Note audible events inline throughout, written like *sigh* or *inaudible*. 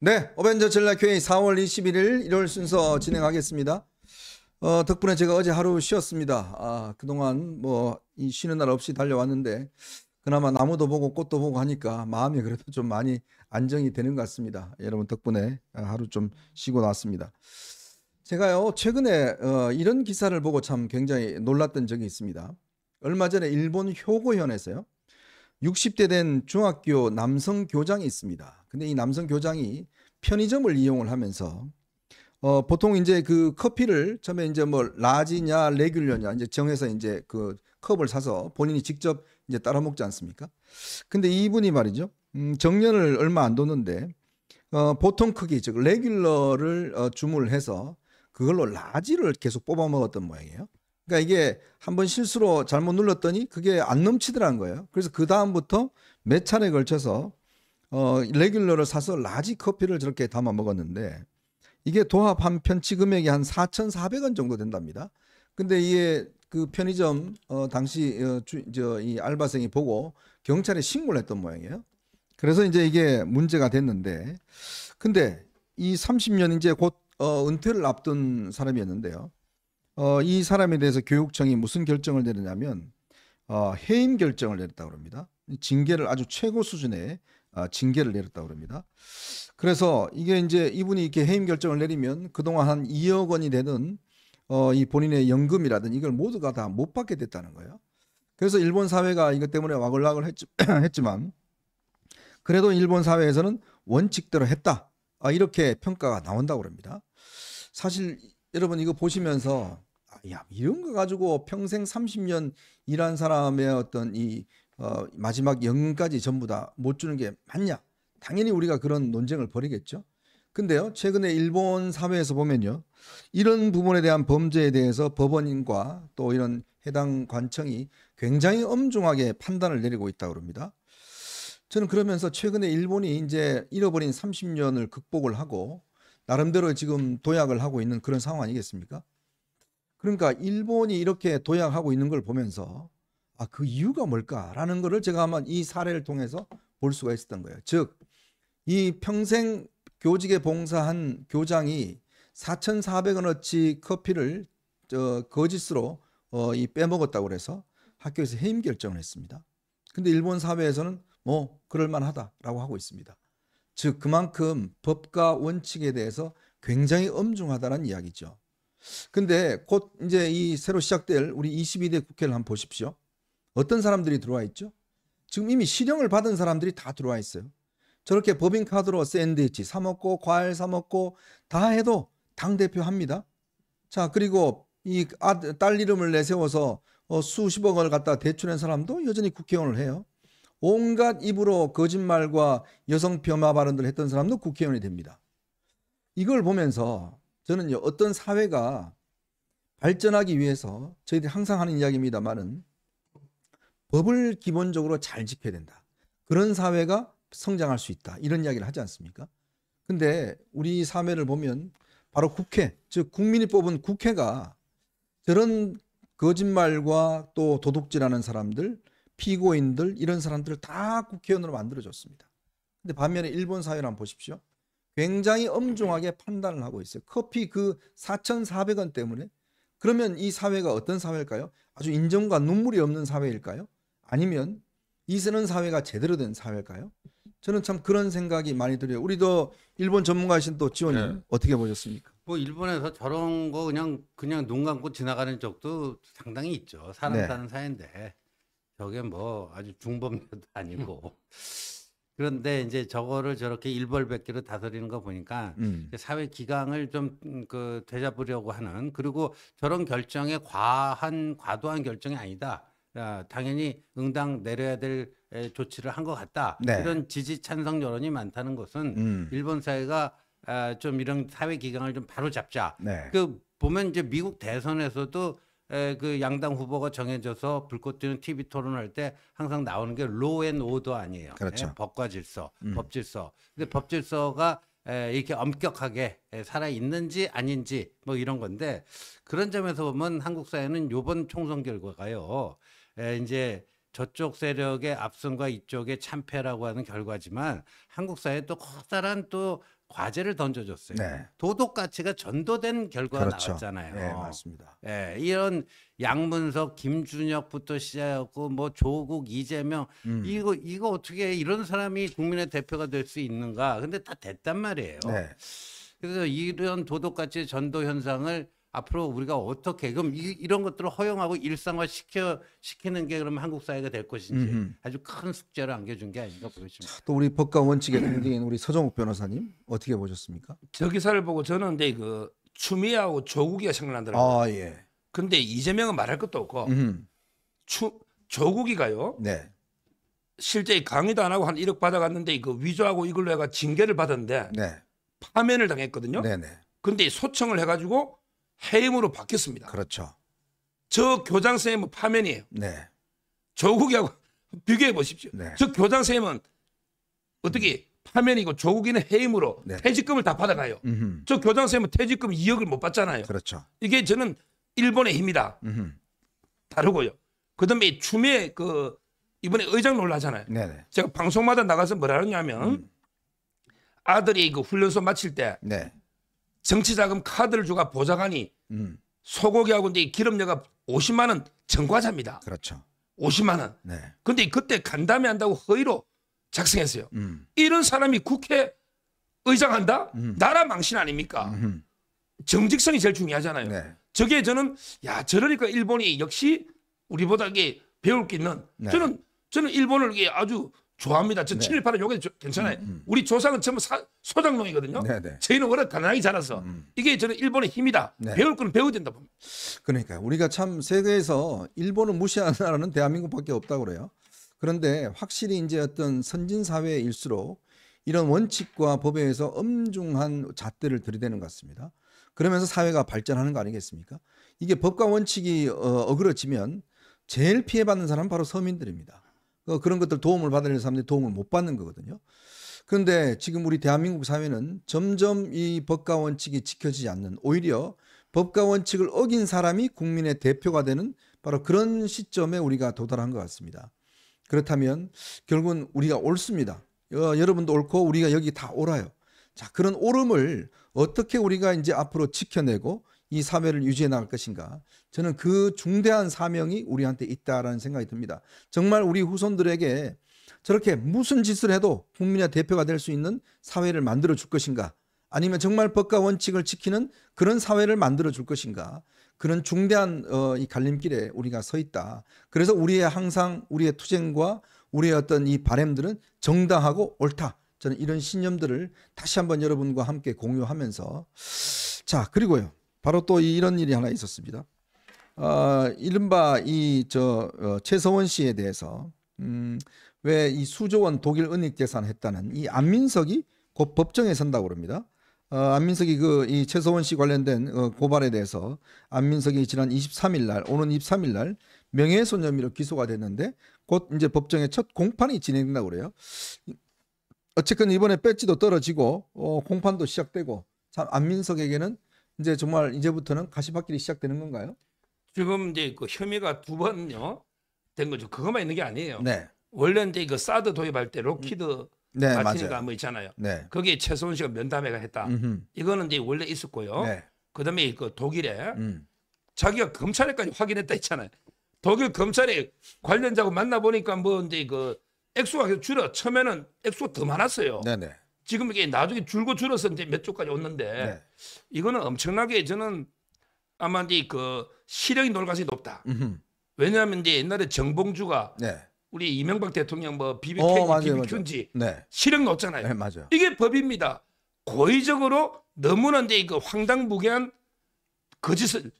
네, 어벤져 전라교회 4월 21일 일월 순서 진행하겠습니다. 어, 덕분에 제가 어제 하루 쉬었습니다. 아, 그동안 뭐 쉬는 날 없이 달려왔는데 그나마 나무도 보고 꽃도 보고 하니까 마음이 그래도 좀 많이 안정이 되는 것 같습니다. 여러분 덕분에 하루 좀 쉬고 나왔습니다. 제가요 최근에 어, 이런 기사를 보고 참 굉장히 놀랐던 적이 있습니다. 얼마 전에 일본 효고현에서요 60대 된 중학교 남성 교장이 있습니다. 근데 이 남성 교장이 편의점을 이용을 하면서 어 보통 이제 그 커피를 처음에 이제 뭐 라지냐 레귤러냐 이제 정해서 이제 그 컵을 사서 본인이 직접 이제 따라 먹지 않습니까? 근데 이분이 말이죠. 음 정년을 얼마 안 뒀는데 어 보통 크기 즉 레귤러를 어 주문을 해서 그걸로 라지를 계속 뽑아 먹었던 모양이에요. 그러니까 이게 한번 실수로 잘못 눌렀더니 그게 안 넘치더라는 거예요. 그래서 그 다음부터 몇 차례 걸쳐서 어 레귤러를 사서 라지 커피를 저렇게 담아 먹었는데 이게 도합 한 편치 금액이 한 4,400원 정도 된답니다. 근데 이게 그 편의점 어 당시 어, 저이 알바생이 보고 경찰에 신고를 했던 모양이에요. 그래서 이제 이게 문제가 됐는데 근데 이 30년 이제 곧 어, 은퇴를 앞둔 사람이었는데요. 어, 이 사람에 대해서 교육청이 무슨 결정을 내렸냐면 어, 해임 결정을 내렸다고 합니다. 징계를 아주 최고 수준의 어, 징계를 내렸다고 합니다. 그래서 이게 이제 이분이 이렇게 해임 결정을 내리면 그동안 한 2억 원이 되는 어, 이 본인의 연금이라든 이걸 모두가 다 못 받게 됐다는 거예요. 그래서 일본 사회가 이것 때문에 와글락을 했지, *clears throat* 했지만 그래도 일본 사회에서는 원칙대로 했다. 아, 이렇게 평가가 나온다고 합니다. 사실 여러분 이거 보시면서 야 이런 거 가지고 평생 30년 일한 사람의 어떤 이 어, 마지막 연금까지 전부 다 못 주는 게 맞냐? 당연히 우리가 그런 논쟁을 벌이겠죠. 근데요, 최근에 일본 사회에서 보면요, 이런 부분에 대한 범죄에 대해서 법원과또 이런 해당 관청이 굉장히 엄중하게 판단을 내리고 있다고 합니다. 저는 그러면서 최근에 일본이 이제 잃어버린 30년을 극복을 하고 나름대로 지금 도약을 하고 있는 그런 상황 아니겠습니까? 그러니까 일본이 이렇게 도약하고 있는 걸 보면서 아, 그 이유가 뭘까라는 것을 제가 아마 이 사례를 통해서 볼 수가 있었던 거예요. 즉, 이 평생 교직에 봉사한 교장이 4,400원어치 커피를 저 거짓으로 어, 이 빼먹었다고 해서 학교에서 해임 결정을 했습니다. 근데 일본 사회에서는 뭐 그럴 만하다라고 하고 있습니다. 즉 그만큼 법과 원칙에 대해서 굉장히 엄중하다는 이야기죠. 근데 곧 이제 이 새로 시작될 우리 22대 국회를 한번 보십시오. 어떤 사람들이 들어와 있죠? 지금 이미 실형을 받은 사람들이 다 들어와 있어요. 저렇게 법인카드로 샌드위치 사 먹고 과일 사 먹고 다 해도 당 대표 합니다. 자 그리고 이 딸 이름을 내세워서 어, 수십억을 갖다 대출한 사람도 여전히 국회의원을 해요. 온갖 입으로 거짓말과 여성 폄하 발언들 했던 사람도 국회의원이 됩니다. 이걸 보면서 저는 어떤 사회가 발전하기 위해서 저희들이 항상 하는 이야기입니다만은 법을 기본적으로 잘 지켜야 된다. 그런 사회가 성장할 수 있다. 이런 이야기를 하지 않습니까? 근데 우리 사회를 보면 바로 국회, 즉 국민이 뽑은 국회가 저런 거짓말과 또 도둑질하는 사람들, 피고인들 이런 사람들을 다 국회의원으로 만들어줬습니다. 근데 반면에 일본 사회를 한번 보십시오. 굉장히 엄중하게 판단을 하고 있어요. 커피 그 4,400원 때문에 그러면 이 사회가 어떤 사회일까요? 아주 인정과 눈물이 없는 사회일까요? 아니면 이쓰는 사회가 제대로 된 사회일까요? 저는 참 그런 생각이 많이 들어요. 우리도 일본 전문가이신 또 지원님 네. 어떻게 보셨습니까? 뭐 일본에서 저런 거 그냥 그냥 눈 감고 지나가는 적도 상당히 있죠. 사람 네. 사는 사회인데 저게 뭐 아주 중범죄도 아니고 *laughs* 그런데 이제 저거를 저렇게 일벌백계로 다스리는 거 보니까 음. 사회 기강을 좀그 음, 되잡으려고 하는 그리고 저런 결정에 과한 과도한 결정이 아니다. 야, 아, 당연히 응당 내려야 될 조치를 한 것 같다. 네. 이런 지지 찬성 여론이 많다는 것은 음. 일본 사회가 아, 좀 이런 사회 기강을 좀 바로 잡자. 네. 그 보면 이제 미국 대선에서도 그 양당 후보가 정해져서 불꽃 튀는 TV 토론할 때 항상 나오는 게 로앤 오더 아니에요. 그렇죠. 예? 법과 질서, 음. 법 질서. 근데 법 질서가 에, 이렇게 엄격하게 에, 살아 있는지 아닌지 뭐 이런 건데 그런 점에서 보면 한국 사회는 요번 총선 결과가요. 에, 이제 저쪽 세력의 압승과 이쪽의 참패라고 하는 결과지만 한국 사회 또 커다란 또 과제를 던져줬어요. 네. 도덕 가치가 전도된 결과가 그렇죠. 나왔잖아요. 네, 맞습니다. 예, 이런 양문석, 김준혁부터 시작하고 뭐 조국, 이재명 음. 이거 이거 어떻게 이런 사람이 국민의 대표가 될 수 있는가? 근데 다 됐단 말이에요. 네. 그래서 이런 도덕 가치 전도 현상을 앞으로 우리가 어떻게 그럼 이, 런 것들을 허용하고 일상화 시켜 시키는 게 그럼 한국 사회가 될 것인지 음 아주 큰 숙제를 안겨준 게 아닌가 보겠습니다. 또 우리 법과 원칙의 동기인 우리 서정욱 변호사님 어떻게 보셨습니까? 저 기사를 보고 저는 근데 그 추미애하고 조국이가 생각나더라고요. 아 예. 근데 이재명은 말할 것도 없고 음추 조국이가요. 네. 실제 강의도 안 하고 한 1억 받아갔는데 이 그 위조하고 이걸로 해가 징계를 받았는데 네. 파면을 당했거든요. 네네. 네. 근데 소청을 해가지고 해임으로 바뀌었습니다. 그렇죠. 저 교장 선생님은 파면이에요. 네. 조국이하고 *laughs* 비교해 보십시오. 네. 저 교장 선생님은 어떻게 음. 파면이고 조국이는 해임으로 네. 퇴직금을 다 받아가요. 음흠. 저 교장 선생님은 퇴직금 2억을 못 받잖아요. 그렇죠. 이게 저는 일본의 힘이다. 음흠. 다르고요. 그다음에 추미그 이번에 의장 놀라잖아요. 네네. 제가 방송마다 나가서 뭐라 그냐면 음. 아들이 그 훈련소 마칠 때 네. 정치자금 카드를 주가 보좌관이 음. 소고기하고 이 기름료가 50만 원 전과자입니다. 그렇죠. 50만 원. 네. 근데 그때 간담회 한다고 허위로 작성했어요. 음. 이런 사람이 국회 의장한다? 음. 나라 망신 아닙니까? 음흠. 정직성이 제일 중요하잖아요. 네. 저게 저는 야 저러니까 일본이 역시 우리보다 이게 배울 게 있는 네. 저는 저는 일본을 이게 아주 좋아합니다. 저 친일파는 네. 요게 괜찮아요. 음, 음. 우리 조상은 전부 사, 소장농이거든요. 네네. 저희는 워낙 가난하게 자라서 음, 이게 저는 일본의 힘이다. 네. 배울 건 배워야 된다 봅니다. 그러니까 우리가 참 세계에서 일본을 무시하는 나라는 대한민국밖에 없다고 그래요. 그런데 확실히 이제 어떤 선진 사회일수록 이런 원칙과 법에 의해서 엄중한 잣대를 들이대는 것 같습니다. 그러면서 사회가 발전하는 거 아니겠습니까? 이게 법과 원칙이 어, 어그러지면 제일 피해받는 사람 바로 서민들입니다. 어, 그런 것들 도움을 받으려는 사람들이 도움을 못 받는 거거든요. 그런데 지금 우리 대한민국 사회는 점점 이 법과 원칙이 지켜지지 않는 오히려 법과 원칙을 어긴 사람이 국민의 대표가 되는 바로 그런 시점에 우리가 도달한 것 같습니다. 그렇다면 결국은 우리가 옳습니다. 어, 여러분도 옳고 우리가 여기 다 옳아요. 자, 그런 옳음을 어떻게 우리가 이제 앞으로 지켜내고 이 사회를 유지해 나갈 것인가? 저는 그 중대한 사명이 우리한테 있다라는 생각이 듭니다. 정말 우리 후손들에게 저렇게 무슨 짓을 해도 국민의 대표가 될 수 있는 사회를 만들어 줄 것인가? 아니면 정말 법과 원칙을 지키는 그런 사회를 만들어 줄 것인가? 그런 중대한 어, 이 갈림길에 우리가 서 있다. 그래서 우리의 항상 우리의 투쟁과 우리의 어떤 이 바램들은 정당하고 옳다. 저는 이런 신념들을 다시 한번 여러분과 함께 공유하면서 자 그리고요 바로 또 이런 일이 하나 있었습니다. 어, 이른바 이저 어, 최서원 씨에 대해서 음, 왜이 수조원 독일 은닉재산 했다는 이 안민석이 곧 법정에 선다고 그럽니다. 어, 안민석이 그 이 최서원 씨 관련된 어, 고발에 대해서 안민석이 지난 23일 날 오는 23일 날 명예훼손 혐의로 기소가 됐는데 곧 이제 법정에 첫 공판이 진행된다고 그래요. 어쨌건 이번에 배지도 떨어지고 어, 공판도 시작되고 참 안민석에게는 이제 정말 이제부터는 가시밭길이 시작되는 건가요? 지금 이제 그 혐의가 두 번요 된 거죠. 그것만 있는 게 아니에요. 네. 원래 이제 그 사드 도입할 때 로키드 음. 네, 마치니까 뭐 있잖아요. 네. 거기에 최소원 씨가 면담회가 했다. 음흠. 이거는 이제 원래 있었고요. 네. 그다음에 그 독일에 음. 자기가 검찰에까지 확인했다 했잖아요. 독일 검찰에 관련자고 만나 보니까 뭐 이제 그 액수가 줄어. 처음에는 액수가 더 많았어요. 네네. 네. 지금 이게 나중에 줄고 줄어서 이제 몇 조까지 오는데 네. 이거는 엄청나게 저는 아마 이제 그 실형이 놀 가능성이 높다. 음흠. 왜냐하면 이제 옛날에 정봉주가 네. 우리 이명박 대통령 뭐 비비큐인지 어, 네. 실형 놓잖아요. 네, 맞아요. 이게 법입니다. 고의적으로 너무나 이제 그 황당무계한 거짓을 그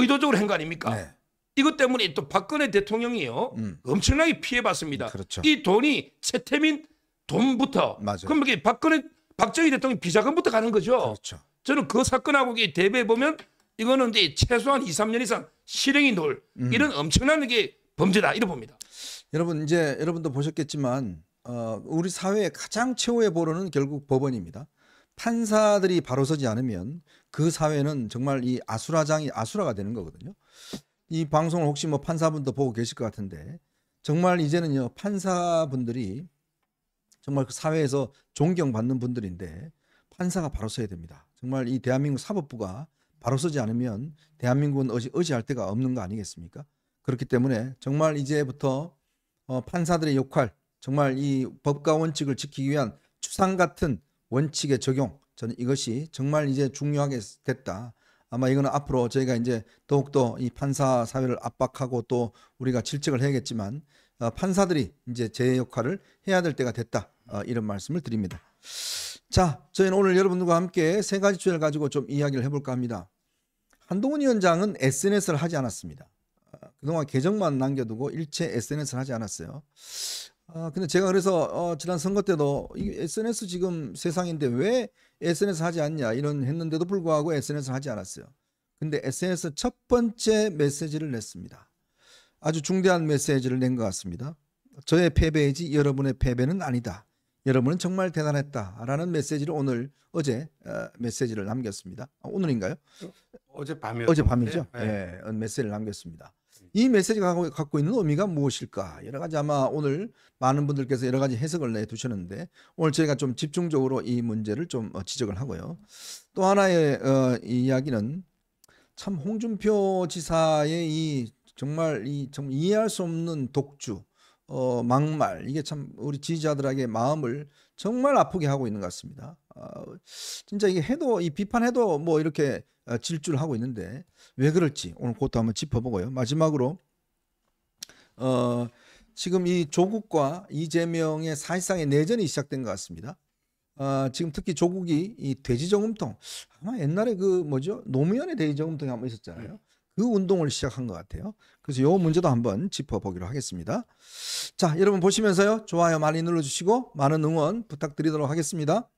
의도적으로 한 거 아닙니까? 네. 이것 때문에 또 박근혜 대통령이요 음. 엄청나게 피해봤습니다. 그렇죠. 이 돈이 최태민 돈부터. 맞아요. 그럼 이게 박근혜 박정희 대통령 비자금부터 가는 거죠. 그렇죠. 저는 그 사건하고 대비해 보면 이거는 이제 최소한 2, 3년 이상 실행이 놀 음. 이런 엄청난 게 범죄다 이런 봅니다. 여러분 이제 여러분도 보셨겠지만 어, 우리 사회의 가장 최후의 보루는 결국 법원입니다. 판사들이 바로 서지 않으면 그 사회는 정말 이 아수라장이 아수라가 되는 거거든요. 이 방송을 혹시 뭐 판사분도 보고 계실 것 같은데 정말 이제는요 판사분들이 정말 그 사회에서 존경받는 분들인데 판사가 바로 서야 됩니다. 정말 이 대한민국 사법부가 바로 서지 않으면 대한민국은 어지, 어지할 데가 없는 거 아니겠습니까? 그렇기 때문에 정말 이제부터 어, 판사들의 역할, 정말 이 법과 원칙을 지키기 위한 추상 같은 원칙의 적용, 저는 이것이 정말 이제 중요하게 됐다. 아마 이거는 앞으로 저희가 이제 더욱더 이 판사 사회를 압박하고 또 우리가 질책을 해야겠지만 어, 판사들이 이제 제 역할을 해야 될 때가 됐다. 어, 이런 말씀을 드립니다. 자, 저희는 오늘 여러분들과 함께 세 가지 주제를 가지고 좀 이야기를 해볼까 합니다. 한동훈 위원장은 SNS를 하지 않았습니다. 어, 그동안 계정만 남겨두고 일체 SNS를 하지 않았어요. 아, 근데 제가 그래서 어, 지난 선거 때도 이 SNS 지금 세상인데 왜 SNS 하지 않냐 이런 했는데도 불구하고 SNS를 하지 않았어요. 근데 SNS 첫 번째 메시지를 냈습니다. 아주 중대한 메시지를 낸 것 같습니다. 저의 패배이지 여러분의 패배는 아니다. 여러분은 정말 대단했다라는 메시지를 오늘 어제 어, 메시지를 남겼습니다. 어, 오늘인가요? 어제 밤이 어제 밤이죠. 예, 네. 네, 예, 어, 메시지를 남겼습니다. 이 메시지가 갖고 있는 의미가 무엇일까? 여러 가지 아마 오늘 많은 분들께서 여러 가지 해석을 내 두셨는데 오늘 저희가 좀 집중적으로 이 문제를 좀 지적을 하고요. 또 하나의 이야기는 참 홍준표 지사의 이 정말 이좀 이해할 수 없는 독주, 어, 막말 이게 참 우리 지지자들에게 마음을 정말 아프게 하고 있는 것 같습니다. 어, 진짜 이게 해도 이 비판해도 뭐 이렇게 어, 질주를 하고 있는데 왜 그럴지 오늘 그것도 한번 짚어보고요. 마지막으로 어, 지금 이 조국과 이재명의 사실상의 내전이 시작된 것 같습니다. 어, 지금 특히 조국이 이 돼지저금통 아마 옛날에 그 뭐죠 노무현의 돼지저금통이 한번 있었잖아요. 네. 그 운동을 시작한 것 같아요. 그래서 요 문제도 한번 짚어보기로 하겠습니다. 자, 여러분 보시면서요. 좋아요 많이 눌러주시고 많은 응원 부탁드리도록 하겠습니다.